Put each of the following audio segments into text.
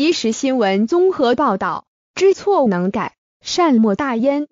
即时新闻综合报道：知错能改，善莫大焉。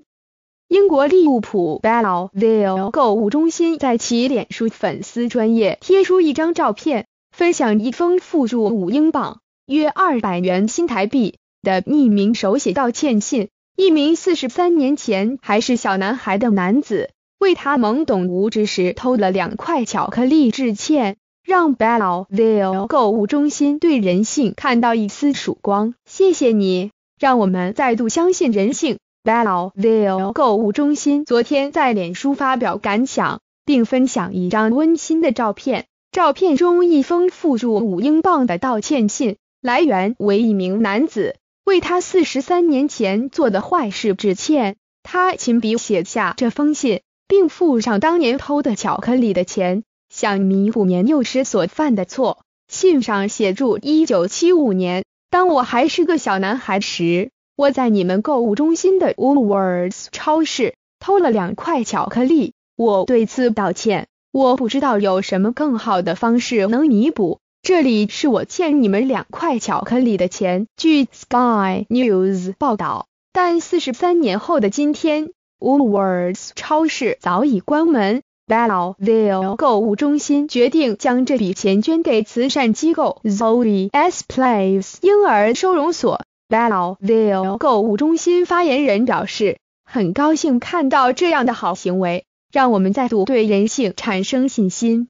英国利物浦 b e l l e v i l e 购物中心在其脸书粉丝专页贴出一张照片，分享一封附注五英镑（约二百元新台币）的匿名手写道歉信。一名四十三年前还是小男孩的男子，为他懵懂无知时偷了两块巧克力致歉。让 Belle v l e 购物中心对人性看到一丝曙光。谢谢你，让我们再度相信人性。Belle v l e 购物中心昨天在脸书发表感想，并分享一张温馨的照片。照片中一封附注五英镑的道歉信，来源为一名男子为他四十三年前做的坏事致歉。他亲笔写下这封信，并附上当年偷的巧克力的钱。想弥补年幼时所犯的错，信上写住：一九七五年，当我还是个小男孩时，我在你们购物中心的 Woolworths 超市偷了两块巧克力，我对此道歉。我不知道有什么更好的方式能弥补，这里是我欠你们两块巧克力的钱。据 Sky News 报道，但四十三年后的今天，Woolworths 超市早已关门。Belleville 购物中心决定将这笔钱捐给慈善机构 Zoe's Place 婴儿收容所。Belleville 购物中心发言人表示，很高兴看到这样的好行为，让我们再度对人性产生信心。